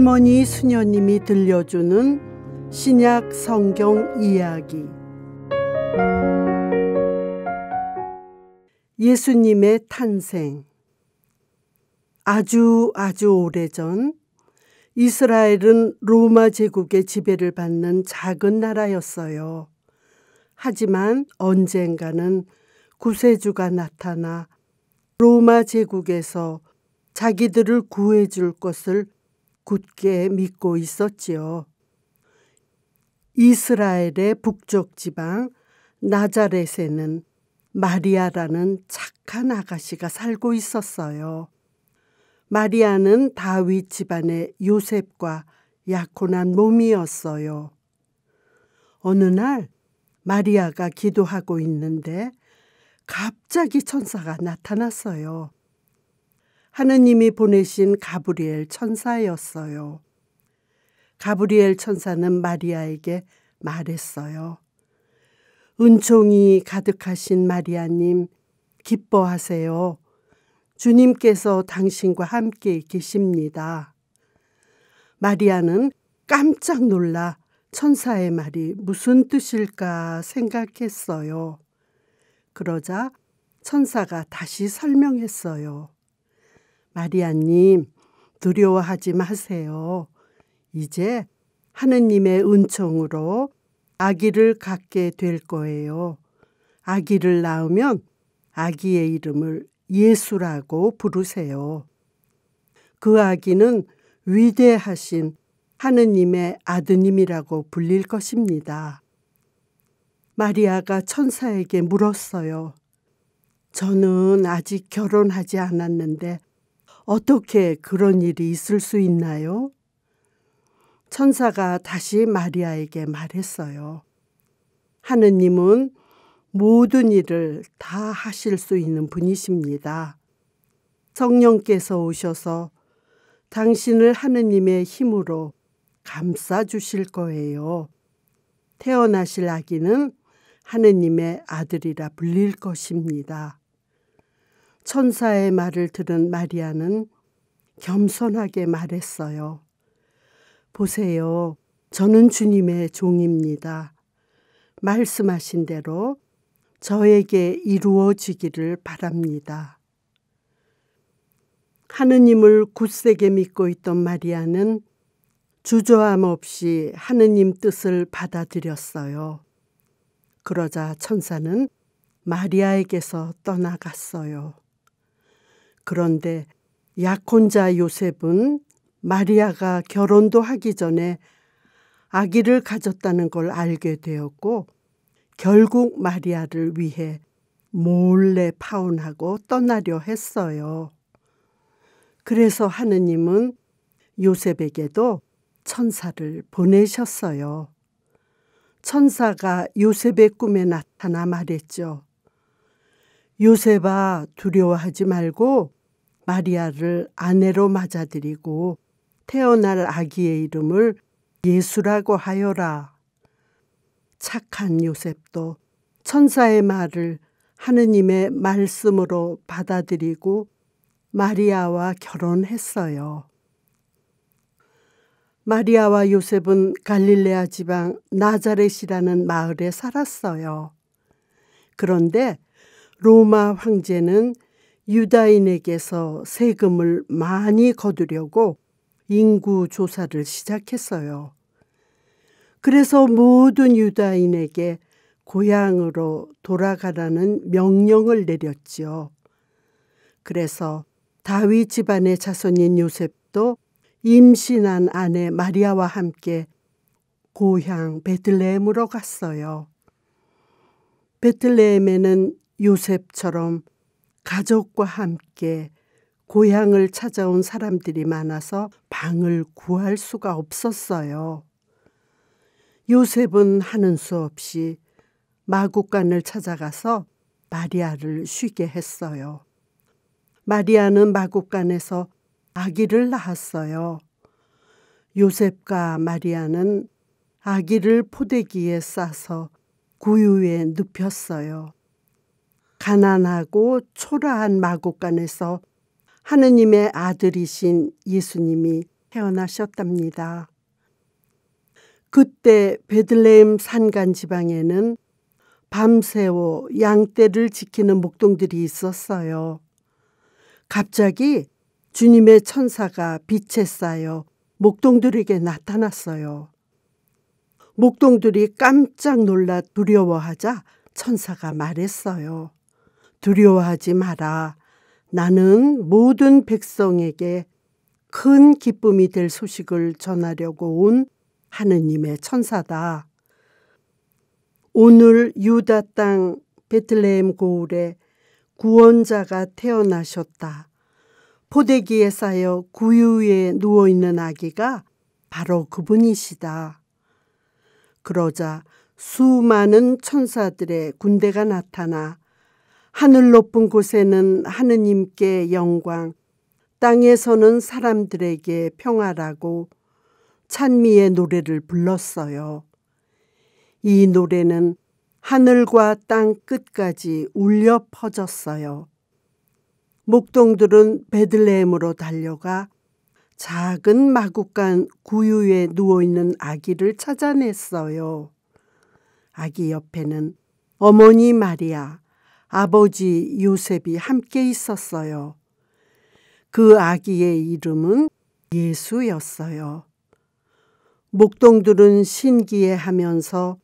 할머니 수녀님이 들려주는 신약 성경 이야기 예수님의 탄생 아주 아주 오래전 이스라엘은 로마 제국의 지배를 받는 작은 나라였어요. 하지만 언젠가는 구세주가 나타나 로마 제국에서 자기들을 구해줄 것을 굳게 믿고 있었지요. 이스라엘의 북쪽 지방 나자렛에는 마리아라는 착한 아가씨가 살고 있었어요. 마리아는 다윗 집안의 요셉과 약혼한 몸이었어요. 어느 날 마리아가 기도하고 있는데 갑자기 천사가 나타났어요. 하느님이 보내신 가브리엘 천사였어요. 가브리엘 천사는 마리아에게 말했어요. 은총이 가득하신 마리아님, 기뻐하세요. 주님께서 당신과 함께 계십니다. 마리아는 깜짝 놀라 천사의 말이 무슨 뜻일까 생각했어요. 그러자 천사가 다시 설명했어요. 마리아님, 두려워하지 마세요. 이제 하느님의 은총으로 아기를 갖게 될 거예요. 아기를 낳으면 아기의 이름을 예수라고 부르세요. 그 아기는 위대하신 하느님의 아드님이라고 불릴 것입니다. 마리아가 천사에게 물었어요. 저는 아직 결혼하지 않았는데 어떻게 그런 일이 있을 수 있나요? 천사가 다시 마리아에게 말했어요. 하느님은 모든 일을 다 하실 수 있는 분이십니다. 성령께서 오셔서 당신을 하느님의 힘으로 감싸 주실 거예요. 태어나실 아기는 하느님의 아들이라 불릴 것입니다. 천사의 말을 들은 마리아는 겸손하게 말했어요. 보세요. 저는 주님의 종입니다. 말씀하신 대로 저에게 이루어지기를 바랍니다. 하느님을 굳세게 믿고 있던 마리아는 주저함 없이 하느님 뜻을 받아들였어요. 그러자 천사는 마리아에게서 떠나갔어요. 그런데 약혼자 요셉은 마리아가 결혼도 하기 전에 아기를 가졌다는 걸 알게 되었고 결국 마리아를 위해 몰래 파혼하고 떠나려 했어요. 그래서 하느님은 요셉에게도 천사를 보내셨어요. 천사가 요셉의 꿈에 나타나 말했죠. 요셉아, 두려워하지 말고 마리아를 아내로 맞아들이고 태어날 아기의 이름을 예수라고 하여라. 착한 요셉도 천사의 말을 하느님의 말씀으로 받아들이고 마리아와 결혼했어요. 마리아와 요셉은 갈릴레아 지방 나자렛이라는 마을에 살았어요. 그런데 로마 황제는 유다인에게서 세금을 많이 거두려고 인구 조사를 시작했어요. 그래서 모든 유다인에게 고향으로 돌아가라는 명령을 내렸지요. 그래서 다윗 집안의 자손인 요셉도 임신한 아내 마리아와 함께 고향 베들레헴으로 갔어요. 베들레헴에는 요셉처럼 가족과 함께 고향을 찾아온 사람들이 많아서 방을 구할 수가 없었어요. 요셉은 하는 수 없이 마구간을 찾아가서 마리아를 쉬게 했어요. 마리아는 마구간에서 아기를 낳았어요. 요셉과 마리아는 아기를 포대기에 싸서 구유에 눕혔어요. 가난하고 초라한 마곡간에서 하느님의 아들이신 예수님이 태어나셨답니다. 그때 베들레헴 산간 지방에는 밤새워 양떼를 지키는 목동들이 있었어요. 갑자기 주님의 천사가 빛에 쌓여 목동들에게 나타났어요. 목동들이 깜짝 놀라 두려워하자 천사가 말했어요. 두려워하지 마라. 나는 모든 백성에게 큰 기쁨이 될 소식을 전하려고 온 하느님의 천사다. 오늘 유다 땅 베틀레헴 고울에 구원자가 태어나셨다. 포대기에 쌓여 구유에 누워 있는 아기가 바로 그분이시다. 그러자 수많은 천사들의 군대가 나타나 하늘 높은 곳에는 하느님께 영광, 땅에서는 사람들에게 평화라고 찬미의 노래를 불렀어요. 이 노래는 하늘과 땅 끝까지 울려 퍼졌어요. 목동들은 베들레헴으로 달려가 작은 마구간 구유에 누워있는 아기를 찾아냈어요. 아기 옆에는 어머니 마리아, 아버지 요셉이 함께 있었어요. 그 아기의 이름은 예수였어요. 목동들은 신기해 하면서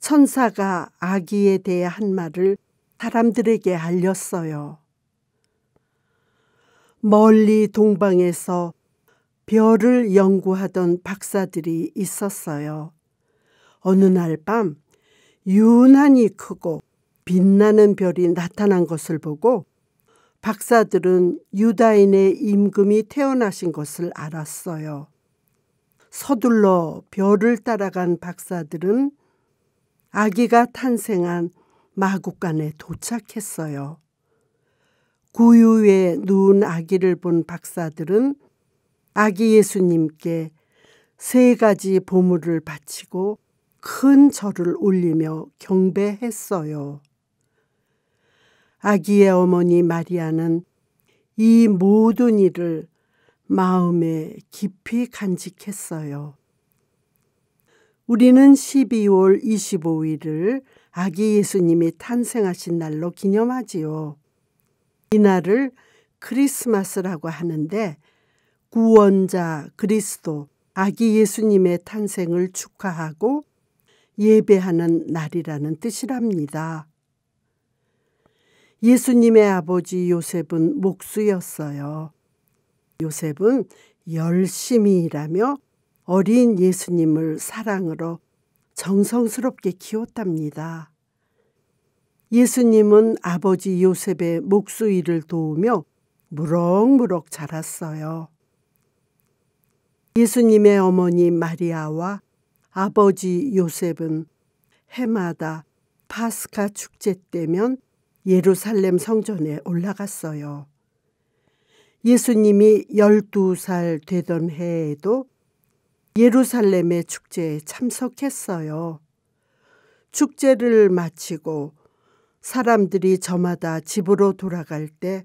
천사가 아기에 대해 한 말을 사람들에게 알렸어요. 멀리 동방에서 별을 연구하던 박사들이 있었어요. 어느 날 밤 유난히 크고 빛나는 별이 나타난 것을 보고 박사들은 유다인의 임금이 태어나신 것을 알았어요. 서둘러 별을 따라간 박사들은 아기가 탄생한 마국간에 도착했어요. 구유에 누운 아기를 본 박사들은 아기 예수님께 세 가지 보물을 바치고 큰 절을 올리며 경배했어요. 아기의 어머니 마리아는 이 모든 일을 마음에 깊이 간직했어요. 우리는 12월 25일을 아기 예수님이 탄생하신 날로 기념하지요. 이날을 크리스마스라고 하는데 구원자 그리스도 아기 예수님의 탄생을 축하하고 예배하는 날이라는 뜻이랍니다. 예수님의 아버지 요셉은 목수였어요. 요셉은 열심히 일하며 어린 예수님을 사랑으로 정성스럽게 키웠답니다. 예수님은 아버지 요셉의 목수 일을 도우며 무럭무럭 자랐어요. 예수님의 어머니 마리아와 아버지 요셉은 해마다 파스카 축제 때면 예루살렘 성전에 올라갔어요. 예수님이 12살 되던 해에도 예루살렘의 축제에 참석했어요. 축제를 마치고 사람들이 저마다 집으로 돌아갈 때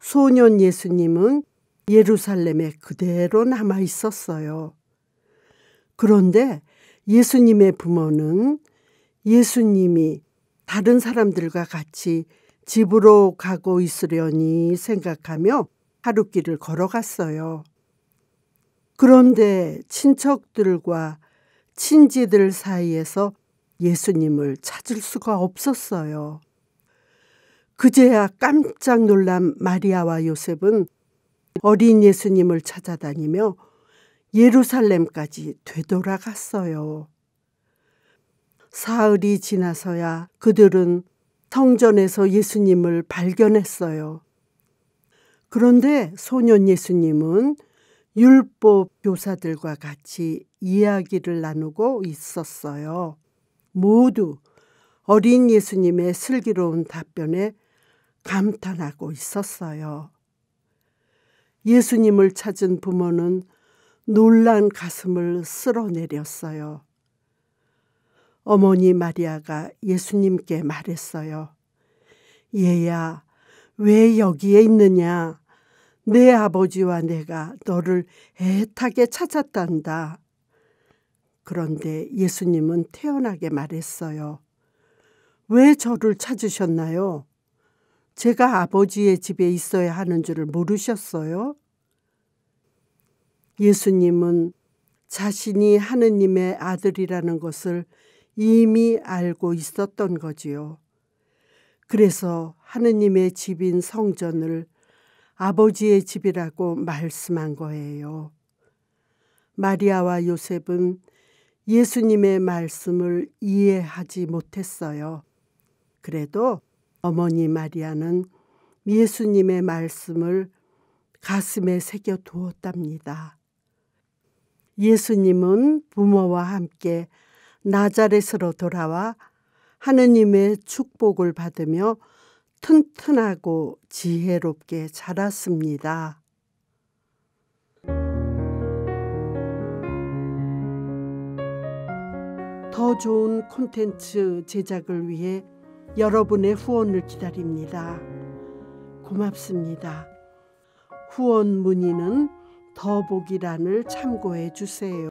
소년 예수님은 예루살렘에 그대로 남아 있었어요. 그런데 예수님의 부모는 예수님이 다른 사람들과 같이 집으로 가고 있으려니 생각하며 하루길을 걸어갔어요. 그런데 친척들과 친지들 사이에서 예수님을 찾을 수가 없었어요. 그제야 깜짝 놀란 마리아와 요셉은 어린 예수님을 찾아다니며 예루살렘까지 되돌아갔어요. 사흘이 지나서야 그들은 성전에서 예수님을 발견했어요. 그런데 소년 예수님은 율법 교사들과 같이 이야기를 나누고 있었어요. 모두 어린 예수님의 슬기로운 답변에 감탄하고 있었어요. 예수님을 찾은 부모는 놀란 가슴을 쓸어내렸어요. 어머니 마리아가 예수님께 말했어요. 얘야, 왜 여기에 있느냐? 내 아버지와 내가 너를 애타게 찾았단다. 그런데 예수님은 태연하게 말했어요. 왜 저를 찾으셨나요? 제가 아버지의 집에 있어야 하는 줄을 모르셨어요? 예수님은 자신이 하느님의 아들이라는 것을 이미 알고 있었던 거지요. 그래서 하느님의 집인 성전을 아버지의 집이라고 말씀한 거예요. 마리아와 요셉은 예수님의 말씀을 이해하지 못했어요. 그래도 어머니 마리아는 예수님의 말씀을 가슴에 새겨 두었답니다. 예수님은 부모와 함께 나자렛으로 돌아와 하느님의 축복을 받으며 튼튼하고 지혜롭게 자랐습니다. 더 좋은 콘텐츠 제작을 위해 여러분의 후원을 기다립니다. 고맙습니다. 후원 문의는 더보기란을 참고해 주세요.